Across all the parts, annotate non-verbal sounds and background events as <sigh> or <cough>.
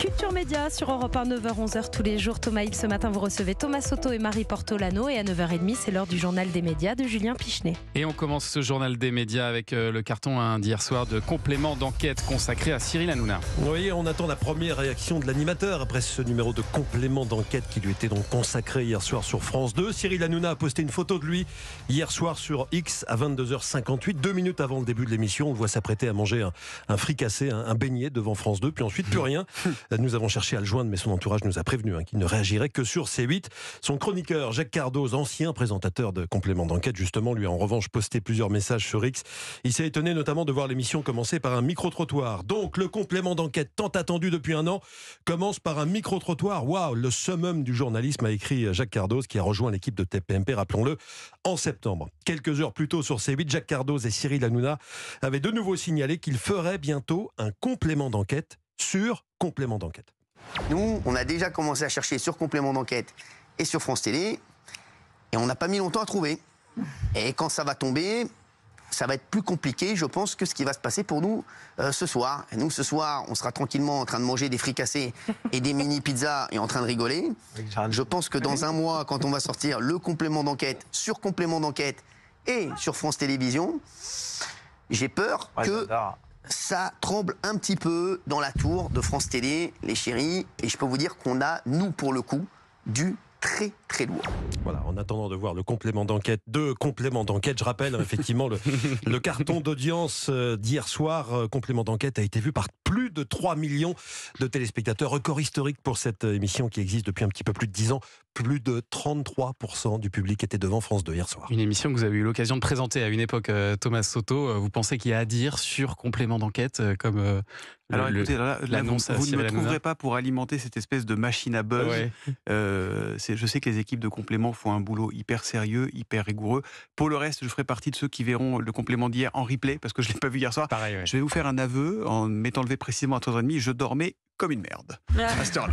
Culture Média sur Europe 1, 9h-11h tous les jours. Thomas Hill, ce matin, vous recevez Thomas Soto et Marie Portolano. Et à 9h30, c'est l'heure du journal des médias de Julien Pichenet. Et on commence ce journal des médias avec euh, le carton d'hier soir de complément d'enquête consacré à Cyril Hanouna. voyez, on attend la première réaction de l'animateur après ce numéro de complément d'enquête qui lui était donc consacré hier soir sur France 2. Cyril Hanouna a posté une photo de lui hier soir sur X à 22h58, deux minutes avant le début de l'émission. On le voit s'apprêter à manger un, fricassé, un, un beignet devant France 2 puis ensuite plus rien. <laughs> Nous avons cherché à le joindre, mais son entourage nous a prévenu hein, qu'il ne réagirait que sur C8. Son chroniqueur, Jacques Cardoz, ancien présentateur de compléments d'enquête, justement, lui a en revanche posté plusieurs messages sur X. Il s'est étonné notamment de voir l'émission commencer par un micro-trottoir. Donc, le complément d'enquête tant attendu depuis un an commence par un micro-trottoir. Waouh, le summum du journalisme, a écrit Jacques Cardoz, qui a rejoint l'équipe de TPMP, rappelons-le, en septembre. Quelques heures plus tôt sur C8, Jacques Cardoz et Cyril Hanouna avaient de nouveau signalé qu'ils feraient bientôt un complément d'enquête sur complément d'enquête. Nous, on a déjà commencé à chercher sur complément d'enquête et sur France Télé, et on n'a pas mis longtemps à trouver. Et quand ça va tomber, ça va être plus compliqué, je pense, que ce qui va se passer pour nous euh, ce soir. nous, ce soir, on sera tranquillement en train de manger des fricassés et des mini pizzas et en train de rigoler. Je pense que dans un mois, quand on va sortir le complément d'enquête sur complément d'enquête et sur France Télévision, j'ai peur que ça tremble un petit peu dans la tour de France Télé, les chéris, et je peux vous dire qu'on a, nous pour le coup, du très très lourd. Voilà, en attendant de voir le complément d'enquête, deux compléments d'enquête, je rappelle effectivement le, <laughs> le carton d'audience euh, d'hier soir, euh, complément d'enquête a été vu par plus de 3 millions de téléspectateurs. Record historique pour cette émission qui existe depuis un petit peu plus de 10 ans. Plus de 33% du public était devant France 2 hier soir. Une émission que vous avez eu l'occasion de présenter à une époque, euh, Thomas Soto. Euh, vous pensez qu'il y a à dire sur complément d'enquête euh, comme alors écoutez, là, vous, ne me trouverez pas pour alimenter cette espèce de machine à buzz. je sais que les équipes de complément font un boulot hyper sérieux, hyper rigoureux. Pour le reste, je ferai partie de ceux qui verront le complément d'hier en replay parce que je ne l'ai pas vu hier soir. Je vais vous faire un aveu en m'étant levé précisément précisément à 3h30, je dormais comme une merde ah. à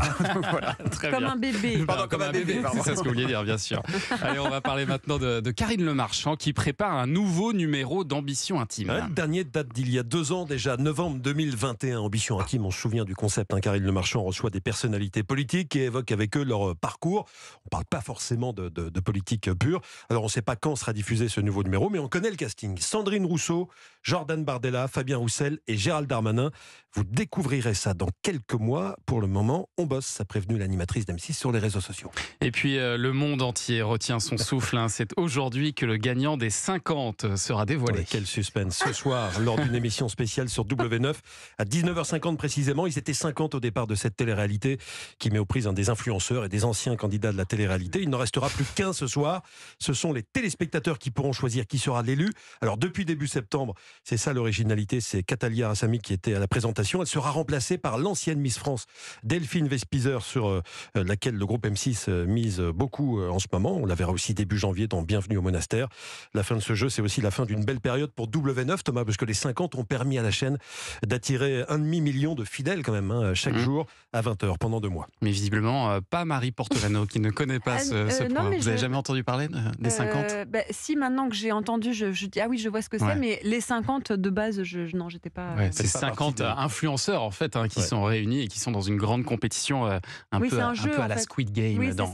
là <laughs> comme un bébé. comme, un bébé, c'est ce que vous vouliez dire, bien sûr. <laughs> Allez, on va parler maintenant de, Karine Le Marchand qui prépare un nouveau numéro d'Ambition Intime. le dernier date d'il y a deux ans déjà, novembre 2021. Ambition Intime, on se souvient du concept. Hein. Karine Le Marchand reçoit des personnalités politiques et évoque avec eux leur euh, parcours. On ne parle pas forcément de, de politique euh, pure. Alors, on ne sait pas quand sera diffusé ce nouveau numéro, mais on connaît le casting. Sandrine Rousseau, Jordan Bardella, Fabien Roussel et Gérald Darmanin. Vous découvrirez ça dans quelques mois, pour le moment, on bosse, a prévenu l'animatrice d'M6 sur les réseaux sociaux. Et puis, euh, le monde entier retient son souffle. Hein. C'est aujourd'hui que le gagnant des 50 sera dévoilé. quel suspense. Ce soir, lors d'une émission spéciale sur W9, à 19h50 précisément, ils étaient 50 au départ de cette télé-réalité qui met aux prises des influenceurs et des anciens candidats de la télé-réalité. Il n'en restera plus qu'un ce soir. Ce sont les téléspectateurs qui pourront choisir qui sera l'élu. Alors, depuis début septembre, c'est ça l'originalité, c'est Catalia Rassami qui était à la présentation. Elle sera remplacée par l'ancienne Miss France, Delphine Vespizer, sur euh, euh, laquelle le groupe M6 euh, mise beaucoup en ce moment. On la verra aussi début janvier dans Bienvenue au monastère. La fin de ce jeu, c'est aussi la fin d'une belle période pour W9, Thomas, parce que les 50 ont permis à la chaîne d'attirer un demi-million de fidèles quand même, hein, chaque mhm. jour à 20h pendant deux mois. Mais visiblement, pas Marie Portolano qui ne connaît pas ah, ce, point Vous n'avez jamais entendu parler des 50 bah, Si, maintenant que j'ai entendu, je, dis ah oui, je vois ce que c'est, mais les 50 de base, je, non, j'étais pas. c'est 50 influenceurs en fait hein, qui sont réunis et qui sont dans une grande compétition euh, un, peu, un, peu à la Squid Game dans,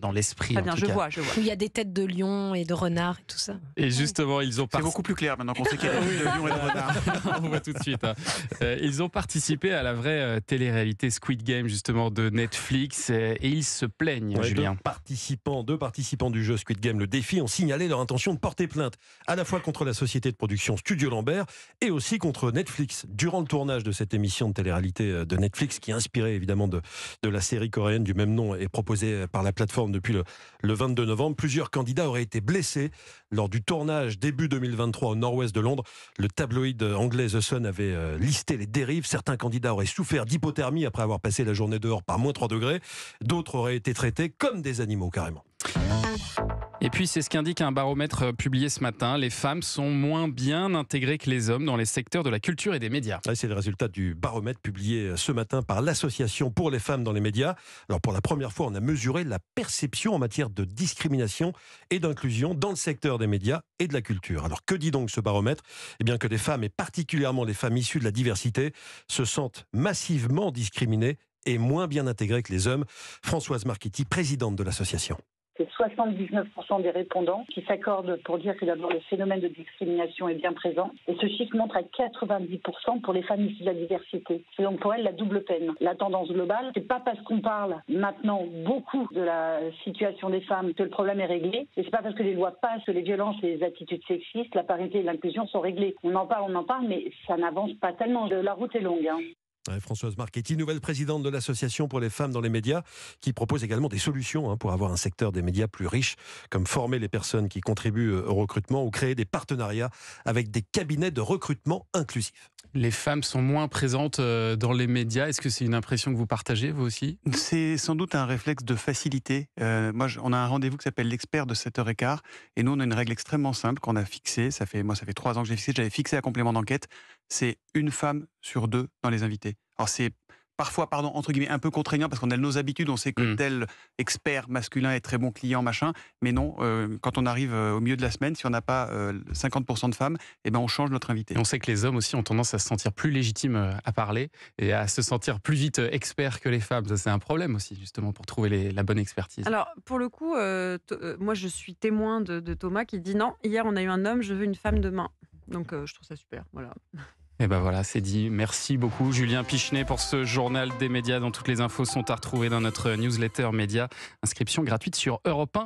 dans, l'esprit. je Où il y a des têtes de lion et de renard. et tout ça. Et justement, ils ont C'est beaucoup plus clair maintenant qu'on sait qu'il y a <laughs> des et renards. <laughs> On voit tout de suite. Hein. Euh, ils ont participé à la vraie euh, télé-réalité Squid Game justement de Netflix et ils se plaignent, Julien. Deux participants, deux participants du jeu Squid Game, le défi, ont signalé leur intention de porter plainte à la fois contre la société de production Studio Lambert et aussi contre Netflix. Durant le tournage de cette émission de télé-réalité de Netflix, Netflix, qui est inspiré évidemment de, la série coréenne du même nom est proposée par la plateforme depuis le, le 22 novembre. Plusieurs candidats auraient été blessés lors du tournage début 2023 au nord-ouest de Londres. Le tabloïd anglais The Sun avait euh, listé les dérives. Certains candidats auraient souffert d'hypothermie après avoir passé la journée dehors par moins 3 degrés. D'autres auraient été traités comme des animaux carrément. Et puis, c'est ce qu'indique un baromètre euh, publié ce matin. Les femmes sont moins bien intégrées que les hommes dans les secteurs de la culture et des médias. Ah, c'est le résultat du baromètre publié euh, ce matin par l'Association pour les femmes dans les médias. Alors, pour la première fois, on a mesuré la perception en matière de discrimination et d'inclusion dans le secteur des médias et de la culture. Alors, que dit donc ce baromètre Eh bien, que les femmes, et particulièrement les femmes issues de la diversité, se sentent massivement discriminées et moins bien intégrées que les hommes. Françoise Marchetti, présidente de l'association. C'est 79% des répondants qui s'accordent pour dire que d'abord le phénomène de discrimination est bien présent. Et ce chiffre montre à 90% pour les femmes issues de la diversité. C'est donc pour elles la double peine. La tendance globale, c'est pas parce qu'on parle maintenant beaucoup de la situation des femmes que le problème est réglé. Et c'est pas parce que les lois passent que les violences et les attitudes sexistes, la parité et l'inclusion sont réglées. On en parle, on en parle, mais ça n'avance pas tellement. La route est longue. Hein. Françoise Marchetti, nouvelle présidente de l'Association pour les femmes dans les médias, qui propose également des solutions hein, pour avoir un secteur des médias plus riche, comme former les personnes qui contribuent euh, au recrutement ou créer des partenariats avec des cabinets de recrutement inclusifs les femmes sont moins présentes euh, dans les médias. Est-ce que c'est une impression que vous partagez, vous aussi C'est sans doute un réflexe de facilité. Euh, moi, on a un rendez-vous qui s'appelle l'expert de 7h15. Et nous, on a une règle extrêmement simple qu'on a fixée. Ça fait, moi, ça fait trois ans que j'ai fixé. J'avais fixé un complément d'enquête. C'est une femme sur deux dans les invités. Alors, c'est parfois, pardon, entre guillemets, un peu contraignant parce qu'on a nos habitudes, on sait que mm. tel expert masculin est très bon client, machin. Mais non, euh, quand on arrive euh, au milieu de la semaine, si on n'a pas 50% euh, de femmes, eh ben on change notre invité. on sait que les hommes aussi ont tendance à se sentir plus légitimes à parler et à se sentir plus vite experts que les femmes. c'est un problème aussi, justement, pour trouver la bonne expertise. Alors, pour le coup, moi, je suis témoin de, de Thomas qui dit non, hier, on a eu un homme, je veux une femme demain. Donc, je trouve ça super. Voilà. Et eh ben voilà, c'est dit. Merci beaucoup Julien Pichenet pour ce journal des médias dont toutes les infos sont à retrouver dans notre newsletter média. Inscription gratuite sur europe